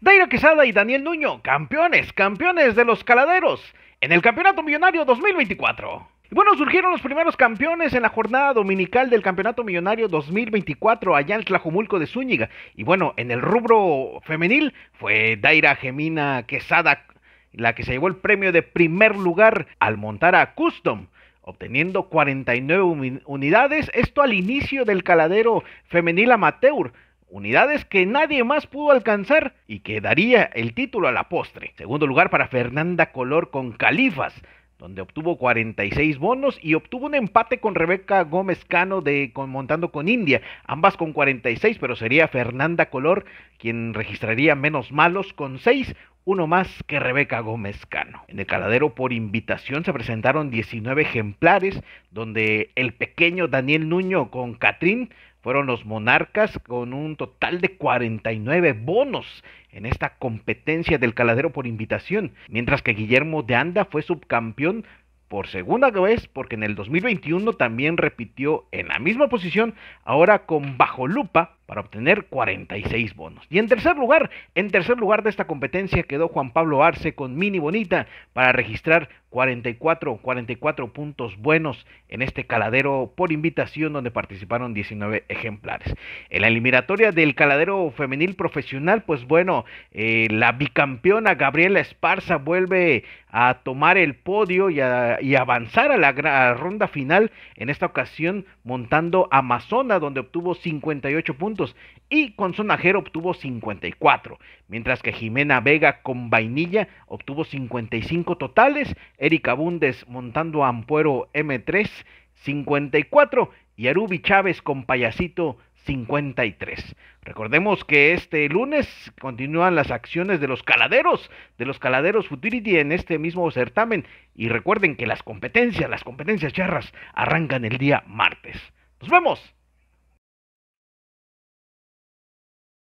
Daira Quesada y Daniel Nuño, campeones, campeones de los caladeros en el Campeonato Millonario 2024. Y bueno, surgieron los primeros campeones en la jornada dominical del Campeonato Millonario 2024 allá en Tlajumulco de Zúñiga. Y bueno, en el rubro femenil fue Daira Gemina Quesada la que se llevó el premio de primer lugar al montar a Custom obteniendo 49 unidades, esto al inicio del caladero femenil amateur, unidades que nadie más pudo alcanzar y que daría el título a la postre. Segundo lugar para Fernanda Color con Califas, donde obtuvo 46 bonos y obtuvo un empate con Rebeca Gómez Cano de montando con India, ambas con 46, pero sería Fernanda Color quien registraría menos malos con 6, uno más que Rebeca Gómez Cano. En el caladero por invitación se presentaron 19 ejemplares, donde el pequeño Daniel Nuño con Catrín fueron los monarcas con un total de 49 bonos en esta competencia del caladero por invitación, mientras que Guillermo de Anda fue subcampeón por segunda vez, porque en el 2021 también repitió en la misma posición, ahora con Bajo Lupa, para obtener 46 bonos. Y en tercer lugar, en tercer lugar de esta competencia quedó Juan Pablo Arce con Mini Bonita para registrar 44, 44 puntos buenos en este caladero por invitación donde participaron 19 ejemplares. En la eliminatoria del caladero femenil profesional, pues bueno, eh, la bicampeona Gabriela Esparza vuelve a tomar el podio y, a, avanzar a la, ronda final, en esta ocasión montando Amazona donde obtuvo 58 puntos y con Sonajero obtuvo 54, mientras que Jimena Vega con Vainilla obtuvo 55 totales, Erika Bundes montando a Ampuero M3 54 y Arubi Chávez con Payasito 53. Recordemos que este lunes continúan las acciones de los caladeros, de los caladeros Futurity en este mismo certamen. Y recuerden que las competencias, las competencias charras, arrancan el día martes. Nos vemos